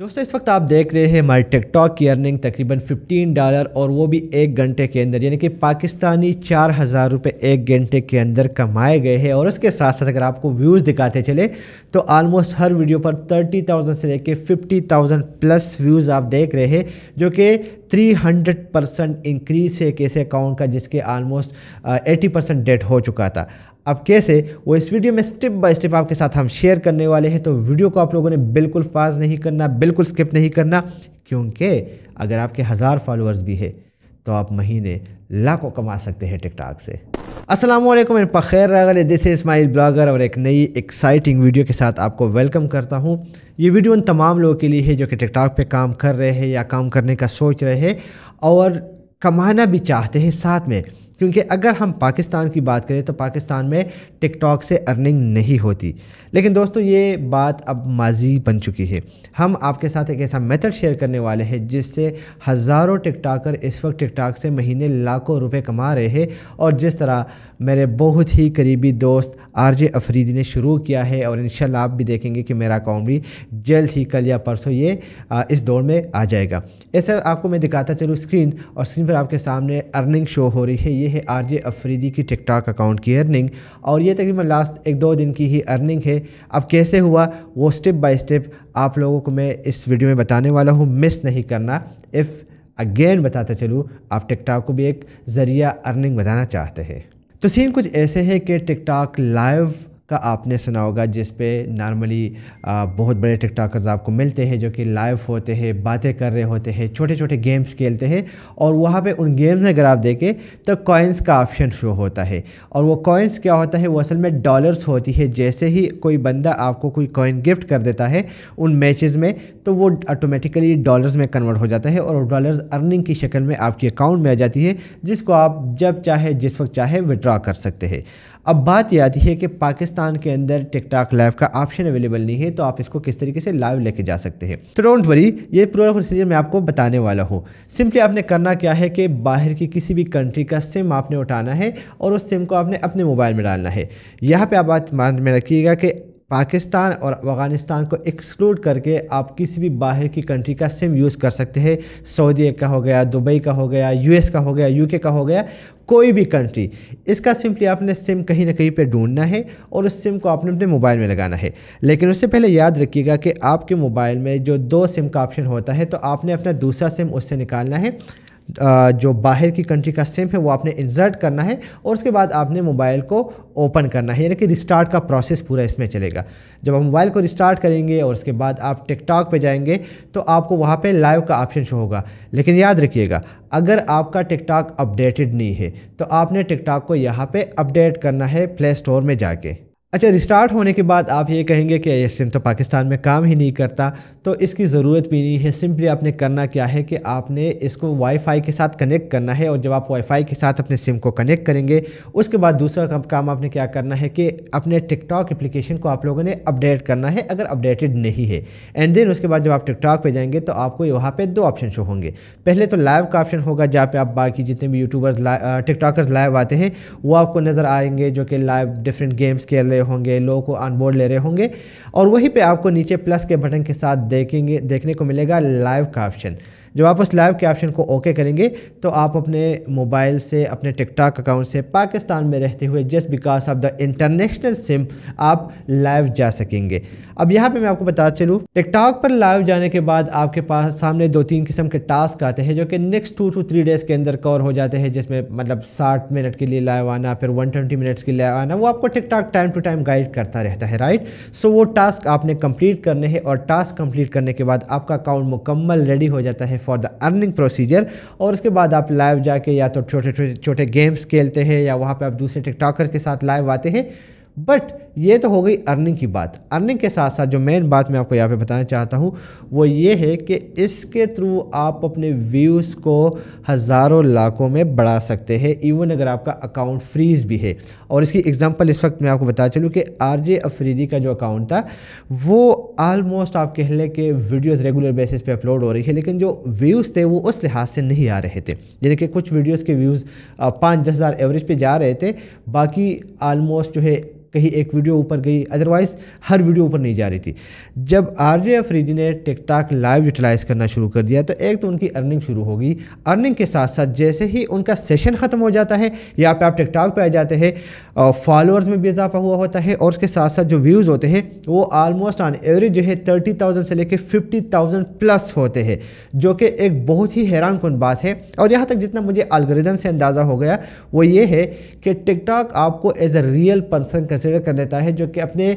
दोस्तों इस वक्त आप देख रहे हैं हमारे टिकटॉक की अर्निंग तकरीबन 15 डॉलर और वो भी एक घंटे के अंदर यानी कि पाकिस्तानी चार हज़ार रुपये एक घंटे के अंदर कमाए गए हैं और उसके साथ साथ अगर आपको व्यूज़ दिखाते चले तो आलमोस्ट हर वीडियो पर 30,000 से लेके 50,000 प्लस व्यूज़ आप देख रहे हैं जो कि 300 परसेंट इंक्रीज़ है एक ऐसे अकाउंट का जिसके आलमोस्ट एटी परसेंट डेट हो चुका था अब कैसे वो इस वीडियो में स्टेप बाय स्टेप आपके साथ हम शेयर करने वाले हैं तो वीडियो को आप लोगों ने बिल्कुल पास नहीं करना बिल्कुल स्किप नहीं करना क्योंकि अगर आपके हज़ार फॉलोअर्स भी है तो आप महीने लाखों कमा सकते हैं टिकटॉक से असलम पखैर रागल दिस इस्माइल ब्लॉगर और एक नई एक्साइटिंग वीडियो के साथ आपको वेलकम करता हूँ ये वीडियो उन तमाम लोगों के लिए है जो कि टिकटॉक पे काम कर रहे हैं या काम करने का सोच रहे हैं और कमाना भी चाहते हैं साथ में क्योंकि अगर हम पाकिस्तान की बात करें तो पाकिस्तान में टिकटॉक से अर्निंग नहीं होती लेकिन दोस्तों ये बात अब माजी बन चुकी है हम आपके साथ एक ऐसा मेथड शेयर करने वाले हैं जिससे हज़ारों टिकटाकर इस वक्त टिकटॉक से महीने लाखों रुपए कमा रहे हैं और जिस तरह मेरे बहुत ही करीबी दोस्त आर जे अफरीदी ने शुरू किया है और इन आप भी देखेंगे कि मेरा अकाउंट भी जल्द ही कल या परसों ये इस दौड़ में आ जाएगा ऐसा आपको मैं दिखाता चलूँ स्क्रीन और स्क्रीन पर आपके सामने अर्निंग शो हो रही है ये है आर जे अफरीदी की टिकटॉक अकाउंट की अर्निंग और ये तकरीबन लास्ट एक दो दिन की ही अर्निंग है अब कैसे हुआ वो स्टेप बाई स्टेप आप लोगों को मैं इस वीडियो में बताने वाला हूँ मिस नहीं करना इफ़ अगेन बताते चलूँ आप टिकटॉक को भी एक ज़रिया अर्निंग बताना चाहते हैं तो सीन कुछ ऐसे है कि टिकटॉक लाइव का आपने सुना होगा जिस पे नॉर्मली बहुत बड़े टिकटॉकर्स आपको मिलते हैं जो कि लाइव होते हैं बातें कर रहे होते हैं छोटे छोटे गेम्स खेलते हैं और वहाँ पे उन गेम्स में अगर आप देखें तो कॉइन्स का ऑप्शन शो होता है और वो कॉइन्स क्या होता है वो असल में डॉलर्स होती है जैसे ही कोई बंदा आपको कोई कॉइन गिफ्ट कर देता है उन मैचेस में तो वो ऑटोमेटिकली डॉलर्स में कन्वर्ट हो जाता है और डॉलर्स अर्निंग की शक्ल में आपके अकाउंट में आ जाती है जिसको आप जब चाहे जिस वक्त चाहे विड्रॉ कर सकते हैं अब बात यह आती है कि पाकिस्तान के अंदर टिकटॉक लाइव का ऑप्शन अवेलेबल नहीं है तो आप इसको किस तरीके से लाइव लेके जा सकते हैं तो डोंट वरी ये पूरा प्रोसीजर मैं आपको बताने वाला हूँ सिंपली आपने करना क्या है कि बाहर की किसी भी कंट्री का सिम आपने उठाना है और उस सिम को आपने अपने मोबाइल में डालना है यहाँ पर आप बात मान में रखिएगा कि पाकिस्तान और अफ़गानिस्तान को एक्सक्लूड करके आप किसी भी बाहर की कंट्री का सिम यूज़ कर सकते हैं सऊदी का हो गया दुबई का हो गया यूएस का हो गया यूके का हो गया कोई भी कंट्री इसका सिंपली आपने सिम कहीं ना कहीं पे ढूंढना है और उस सिम को आपने अपने मोबाइल में लगाना है लेकिन उससे पहले याद रखिएगा कि आपके मोबाइल में जो दो सिम का ऑप्शन होता है तो आपने अपना दूसरा सिम उससे निकालना है जो बाहर की कंट्री का सिम है वो आपने इंसर्ट करना है और उसके बाद आपने मोबाइल को ओपन करना है यानी कि रिस्टार्ट का प्रोसेस पूरा इसमें चलेगा जब हम मोबाइल को रिस्टार्ट करेंगे और उसके बाद आप टिकटॉक पे जाएंगे तो आपको वहाँ पे लाइव का ऑप्शन शो होगा लेकिन याद रखिएगा अगर आपका टिकटॉक अपडेटेड नहीं है तो आपने टिकटॉक को यहाँ पर अपडेट करना है प्ले स्टोर में जाके अच्छा रिस्टार्ट होने के बाद आप ये कहेंगे कि यह सिम तो पाकिस्तान में काम ही नहीं करता तो इसकी ज़रूरत भी नहीं है सिंपली आपने करना क्या है कि आपने इसको वाईफाई के साथ कनेक्ट करना है और जब आप वाईफाई के साथ अपने सिम को कनेक्ट करेंगे उसके बाद दूसरा काम, काम आपने क्या करना है कि अपने टिकटॉक एप्लीकेशन को आप लोगों ने अपडेट करना है अगर अपडेटेड नहीं है एंड देन उसके बाद जब आप टिकटॉक पर जाएंगे तो आपको यहाँ पर दो ऑप्शन शो होंगे पहले तो लाइव का ऑप्शन होगा जहाँ पर आप बाकी जितने भी यूट्यूबर्स टिकटॉकर्स लाइव आते हैं वो आपको नज़र आएंगे जो कि लाइव डिफरेंट गेम्स खेल रहे होंगे लोगों को ऑनबोर्ड ले रहे होंगे और वहीं पे आपको नीचे प्लस के बटन के साथ देखेंगे देखने को मिलेगा लाइव का ऑप्शन जब आप उस लाइव के ऑप्शन को ओके करेंगे तो आप अपने मोबाइल से अपने टिकटॉक अकाउंट से पाकिस्तान में रहते हुए just because of the international SIM आप लाइव जा सकेंगे अब यहाँ पे मैं आपको बता चलूँ टिकटॉक पर लाइव जाने के बाद आपके पास सामने दो तीन किस्म के टास्क आते हैं जो कि next two to three days के अंदर कवर हो जाते हैं जिसमें मतलब साठ मिनट के लिए लाइव आना फिर वन ट्वेंटी मिनट्स के लिए आना वो आपको TikTok time to time guide करता रहता है राइट सो वो टास्क आपने कंप्लीट करने हैं और टास्क कंप्लीट करने के बाद आपका अकाउंट मुकम्मल रेडी हो जाता है फॉर द अर्निंग प्रोसीजर और उसके बाद आप लाइव जाके या तो छोटे छोटे छोटे गेम्स खेलते हैं या वहाँ पर आप दूसरे टिकटॉकर के साथ लाइव आते हैं बट ये तो हो गई अर्निंग की बात अर्निंग के साथ साथ जो मेन बात मैं आपको यहाँ पे बताना चाहता हूँ वो ये है कि इसके थ्रू आप अपने व्यूज़ को हज़ारों लाखों में बढ़ा सकते हैं इवन अगर आपका अकाउंट फ्रीज भी है और इसकी एग्जांपल इस वक्त मैं आपको बता चलूँ कि आर जे अफरीदी का जो अकाउंट था वो आलमोस्ट आप कह लें कि वीडियोज़ रेगुलर बेसिस पर अपलोड हो रही है लेकिन जो व्यूज़ थे वो उस लिहाज से नहीं आ रहे थे यानी कि कुछ वीडियोज़ के व्यूज़ पाँच दस हज़ार एवरेज पर जा रहे थे बाकी आलमोस्ट जो है कहीं एक वीडियो वीडियो ऊपर गई अदरवाइज़ हर वीडियो ऊपर नहीं जा रही थी जब आर जे अफरीदी ने टिकटॉक लाइव यूटिलाइज़ करना शुरू कर दिया तो एक तो उनकी अर्निंग शुरू होगी अर्निंग के साथ साथ जैसे ही उनका सेशन ख़त्म हो जाता है या पे आप टिकटॉक पर आ जाते हैं फॉलोअर्स में भी इजाफा हुआ होता है और उसके साथ साथ जो व्यूज़ होते हैं वो आलमोस्ट ऑन एवरेज जो है थर्टी थाउजेंड से लेकर फिफ्टी थाउजेंड प्लस होते हैं जो कि एक बहुत ही हैरान कन बात है और यहाँ तक जितना मुझे अलगरिदम से अंदाज़ा हो गया वो ये है कि टिकटॉक आपको as a real person consider करने रहता है जो कि अपने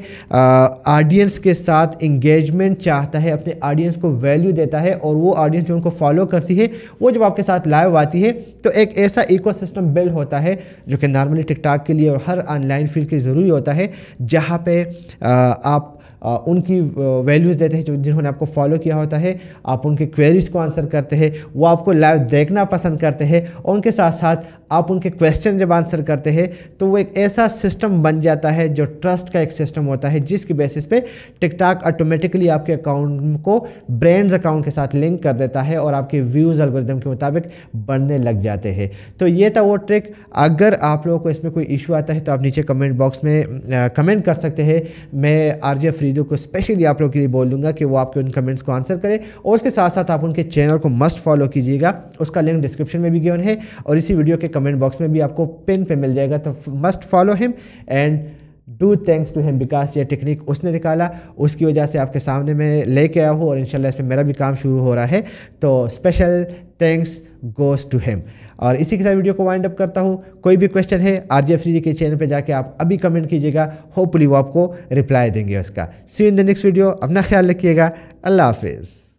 ऑडियंस के साथ इंगेजमेंट चाहता है अपने ऑडियंस को वैल्यू देता है और वो ऑडियंस जो उनको फॉलो करती है वो जब आपके साथ लाइव आती है तो एक ऐसा इकोसिस्टम बिल्ड होता है जो कि नॉर्मली टिकटॉक के लिए और हर ऑनलाइन फील्ड के लिए ज़रूरी होता है जहाँ पर आप उनकी वैल्यूज़ देते हैं जो जिन्होंने आपको फॉलो किया होता है आप उनके क्वेरीज़ को आंसर करते हैं वो आपको लाइव देखना पसंद करते हैं और उनके साथ साथ आप उनके क्वेश्चन जब आंसर करते हैं तो वो एक ऐसा सिस्टम बन जाता है जो ट्रस्ट का एक सिस्टम होता है जिसकी बेसिस पे टिकटॉक ऑटोमेटिकली आपके अकाउंट को ब्रांड्स अकाउंट के साथ लिंक कर देता है और आपके व्यूज़ अलगोरिदम के मुताबिक बढ़ने लग जाते हैं तो ये था वो ट्रिक अगर आप लोगों को इसमें कोई इशू आता है तो आप नीचे कमेंट बॉक्स में कमेंट कर सकते हैं मैं आर जे फ्री वीडियो को स्पेशली आप लोगों के लिए बोल दूंगा कि वो आपके उन कमेंट्स को आंसर करें और उसके साथ साथ आप उनके चैनल को मस्ट फॉलो कीजिएगा उसका लिंक डिस्क्रिप्शन में भी गिवन है और इसी वीडियो के कमेंट बॉक्स में भी आपको पिन पर मिल जाएगा तो must follow him and do thanks to him because ये टेक्निक उसने निकाला उसकी वजह से आपके सामने मैं लेके आया हूँ और इंशाल्लाह इसमें मेरा भी काम शुरू हो रहा है तो special thanks goes to him और इसी के साथ वीडियो को वाइंड अप करता हूँ कोई भी क्वेश्चन है आर जे फ्री के चैनल पर जाके आप अभी कमेंट कीजिएगा होपली वो आपको रिप्लाई देंगे उसका see in the next video अपना ख्याल रखिएगा अल्लाह हाफिज़